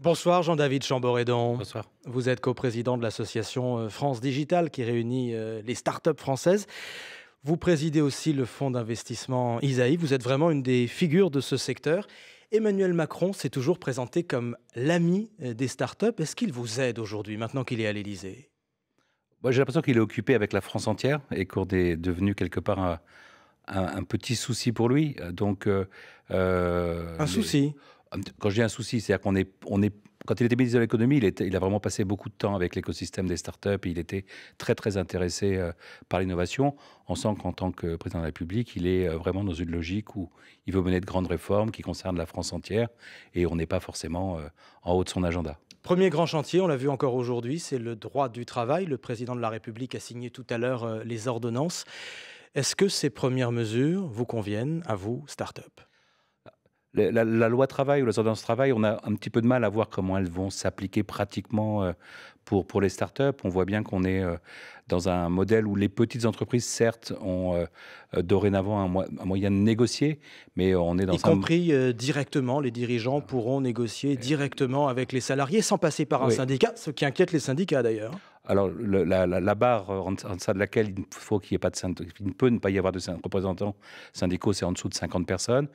Bonsoir Jean-David Chamboredon. Bonsoir. Vous êtes coprésident de l'association euh, France Digitale qui réunit euh, les startups françaises. Vous présidez aussi le fonds d'investissement Isaïe. Vous êtes vraiment une des figures de ce secteur. Emmanuel Macron s'est toujours présenté comme l'ami euh, des startups. Est-ce qu'il vous aide aujourd'hui, maintenant qu'il est à l'Élysée J'ai l'impression qu'il est occupé avec la France entière et qu'on est devenu quelque part un, petit souci pour lui. Donc, un souci quand j'ai un souci, c'est-à-dire qu'on est, quand il était ministre de l'économie, il, a vraiment passé beaucoup de temps avec l'écosystème des startups. Et il était très très intéressé euh, par l'innovation. On sent qu'en tant que président de la République, il est euh, vraiment dans une logique où il veut mener de grandes réformes qui concernent la France entière, et on n'est pas forcément euh, en haut de son agenda. Premier grand chantier, on l'a vu encore aujourd'hui, c'est le droit du travail. Le président de la République a signé tout à l'heure les ordonnances. Est-ce que ces premières mesures vous conviennent à vous, start-up la, loi travail ou les ordonnances travail, on a un petit peu de mal à voir comment elles vont s'appliquer pratiquement euh, pour, pour les startups. On voit bien qu'on est euh, dans un modèle où les petites entreprises, certes, ont euh, dorénavant un, moyen de négocier, mais on est dans y un... compris directement, les dirigeants pourront négocier directement avec les salariés sans passer par un syndicat, ce qui inquiète les syndicats d'ailleurs. Alors, la, barre euh, en, deçà de laquelle il, faut qu'il y ait pas ne peut pas y avoir de représentants syndicaux, c'est en dessous de 50 personnes.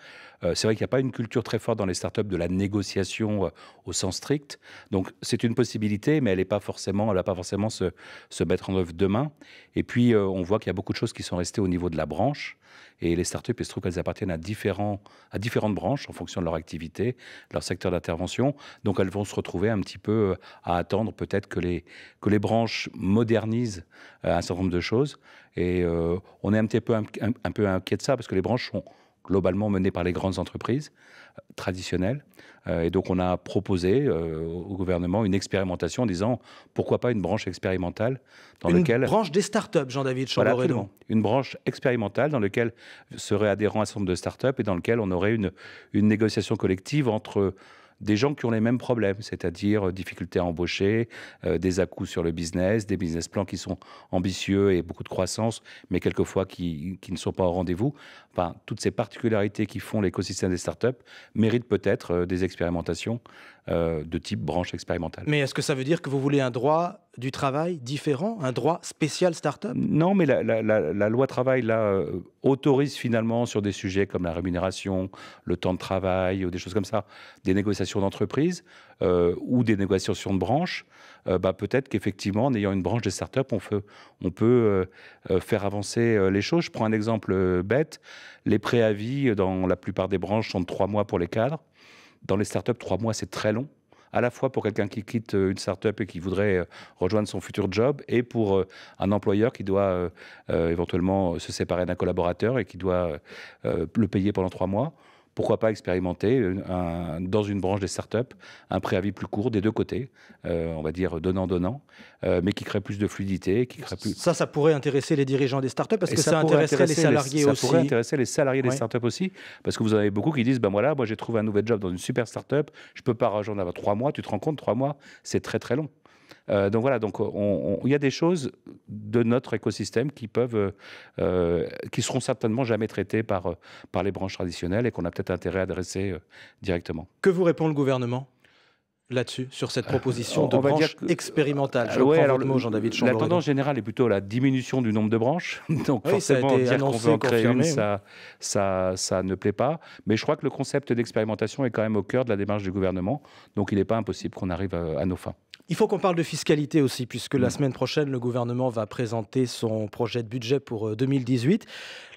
Euh, c'est vrai qu'il n'y a pas une culture très forte dans les startups de la négociation euh, au sens strict. Donc, c'est une possibilité, mais elle ne pas forcément, elle va pas forcément se, mettre en œuvre demain. Et puis, on voit qu'il y a beaucoup de choses qui sont restées au niveau de la branche. Et les startups, il se trouve qu'elles appartiennent à, différentes branches en fonction de leur activité, leur secteur d'intervention. Donc elles vont se retrouver un petit peu euh, à attendre peut-être que les, branches modernisent euh, un certain nombre de choses. Et euh, on est un petit peu, un, peu inquiet de ça parce que les branches sont globalement menée par les grandes entreprises euh, traditionnelles. Euh, et donc on a proposé euh, au gouvernement une expérimentation en disant pourquoi pas une branche expérimentale dans laquelle... Une branche des startups, Jean-David chambord une branche expérimentale dans laquelle seraient adhérents un certain nombre de startups et dans laquelle on aurait une, une négociation collective entre des gens qui ont les mêmes problèmes, c'est-à-dire euh, difficulté à embaucher, euh, des à sur le business, des business plans qui sont ambitieux et beaucoup de croissance, mais quelquefois qui, ne sont pas au rendez-vous. Enfin, toutes ces particularités qui font l'écosystème des startups méritent peut-être euh, des expérimentations de type branche expérimentale. Mais est-ce que ça veut dire que vous voulez un droit du travail différent, un droit spécial start-up Non, mais la, loi travail là, euh, autorise finalement sur des sujets comme la rémunération, le temps de travail ou des choses comme ça, des négociations d'entreprise euh, ou des négociations de branche. Euh, bah, peut-être qu'effectivement, en ayant une branche des start-up, on peut, on peut faire avancer les choses. Je prends un exemple bête les préavis dans la plupart des branches sont de trois mois pour les cadres. Dans les start-up, trois mois, c'est très long à la fois pour quelqu'un qui quitte euh, une start-up et qui voudrait euh, rejoindre son futur job, et pour euh, un employeur qui doit éventuellement se séparer d'un collaborateur et qui doit le payer pendant trois mois pourquoi pas expérimenter dans une branche des startups un préavis plus court des deux côtés, euh, on va dire donnant-donnant, euh, mais qui crée plus de fluidité. Qui crée plus... Ça, ça pourrait intéresser les dirigeants des startups parce que ça, intéresserait les salariés aussi. Ça pourrait intéresser les salariés des startups aussi parce que vous en avez beaucoup qui disent ben voilà, moi j'ai trouvé un nouvel job dans une super startup, je peux pas rejoindre avant trois mois, tu te rends compte, trois mois, c'est très très long. Euh, donc voilà, donc il y a des choses de notre écosystème qui peuvent, euh, qui seront certainement jamais traitées par, par les branches traditionnelles et qu'on a peut-être intérêt à adresser euh, directement. Que vous répond le gouvernement là-dessus, sur cette proposition de branche expérimentale le mot, Jean-David La tendance générale est plutôt la diminution du nombre de branches. Donc forcément, dire qu'on veut en créer ça, ça, ne plaît pas. Mais je crois que le concept d'expérimentation est quand même au cœur de la démarche du gouvernement. Donc il n'est pas impossible qu'on arrive à nos fins. Il faut qu'on parle de fiscalité aussi, puisque la mm. semaine prochaine, le gouvernement va présenter son projet de budget pour 2018. Euh,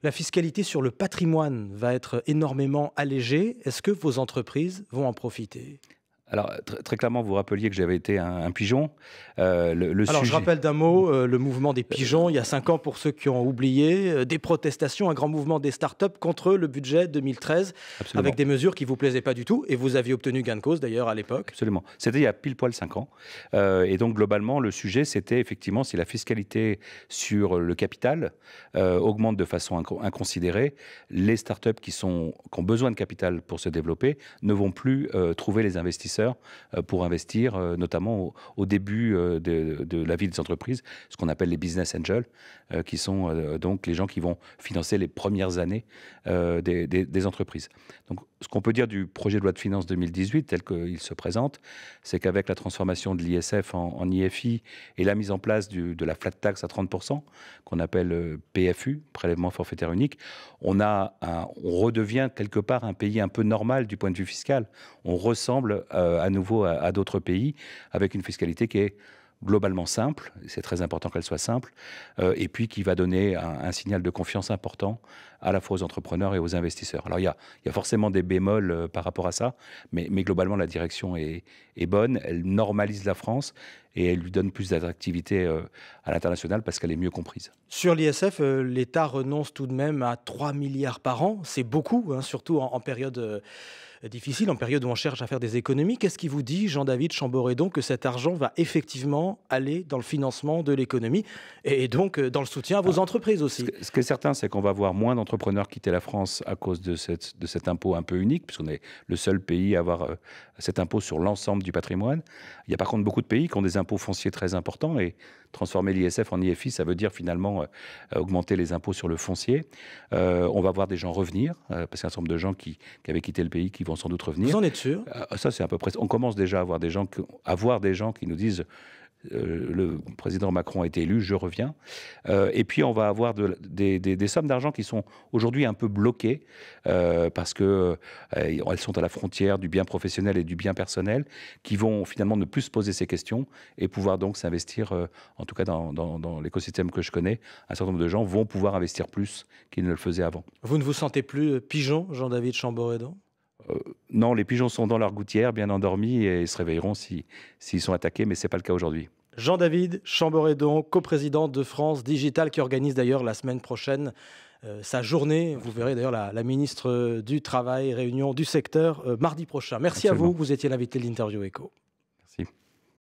la fiscalité sur le patrimoine va être énormément allégée. Est-ce que vos entreprises vont en profiter alors, très, clairement, vous rappeliez que j'avais été un, pigeon. Euh, le, Alors, je rappelle d'un mot euh, le mouvement des pigeons, il y a cinq ans pour ceux qui ont oublié, euh, des protestations, un grand mouvement des startups contre le budget 2013, avec des mesures qui ne vous plaisaient pas du tout, et vous aviez obtenu gain de cause d'ailleurs à l'époque. Absolument. C'était il y a pile poil cinq ans. et donc, globalement, le sujet, c'était effectivement si la fiscalité sur le capital augmente de façon inconsidérée, les startups qui, sont, qui ont besoin de capital pour se développer ne vont plus trouver les investisseurs euh, pour investir, euh, notamment au, début euh, de, la vie des entreprises, ce qu'on appelle les business angels, qui sont donc les gens qui vont financer les premières années des, des entreprises. Donc ce qu'on peut dire du projet de loi de finances 2018 tel qu'il se présente, c'est qu'avec la transformation de l'ISF en, IFI et la mise en place de la flat tax à 30%, qu'on appelle euh, PFU, prélèvement forfaitaire unique, on, a redevient quelque part un pays un peu normal du point de vue fiscal. On ressemble euh, à nouveau à d'autres pays avec une fiscalité qui est globalement simple, c'est très important qu'elle soit simple, euh, et puis qui va donner un, signal de confiance important à la fois aux entrepreneurs et aux investisseurs. Alors il y a, il y a forcément des bémols euh, par rapport à ça, mais, globalement la direction est, bonne, elle normalise la France et elle lui donne plus d'attractivité euh, à l'international parce qu'elle est mieux comprise. Sur l'ISF, l'État renonce tout de même à 3 milliards par an, c'est beaucoup, hein, surtout en période difficile, en période où on cherche à faire des économies. Qu'est-ce qui vous dit, Jean-David donc que cet argent va effectivement aller dans le financement de l'économie et donc euh, dans le soutien à vos ah, entreprises aussi ce, qui est certain, c'est qu'on va voir moins d'entrepreneurs quitter la France à cause de, cette, de cet impôt un peu unique, puisqu'on est le seul pays à avoir euh, cet impôt sur l'ensemble du patrimoine. Il y a par contre beaucoup de pays qui ont des impôts fonciers très importants et transformer l'ISF en IFI, ça veut dire finalement euh, augmenter les impôts sur le foncier. on va voir des gens revenir, parce qu'un certain nombre de gens qui avaient quitté le pays, qui vont sans doute revenir. Vous en êtes sûr ah, Ça, c'est à peu près. On commence déjà à avoir des gens, des gens qui nous disent euh, le président Macron a été élu, je reviens. Euh, et puis on va avoir de, des, sommes d'argent qui sont aujourd'hui un peu bloquées euh, parce que elles sont à la frontière du bien professionnel et du bien personnel, qui vont finalement ne plus se poser ces questions et pouvoir donc s'investir. en tout cas, dans, dans l'écosystème que je connais, un certain nombre de gens vont pouvoir investir plus qu'ils ne le faisaient avant. Vous ne vous sentez plus pigeon, Jean-David Chamboredon euh, non, les pigeons sont dans leur gouttière, bien endormis, et ils se réveilleront s'ils si, s'ils sont attaqués, mais ce n'est pas le cas aujourd'hui. Jean-David Chamboredon, coprésident de France Digital, qui organise d'ailleurs la semaine prochaine euh, sa journée. Vous verrez d'ailleurs la, ministre euh, du Travail, réunion du secteur, mardi prochain. Merci à vous, vous étiez l'invité de l'interview ECHO.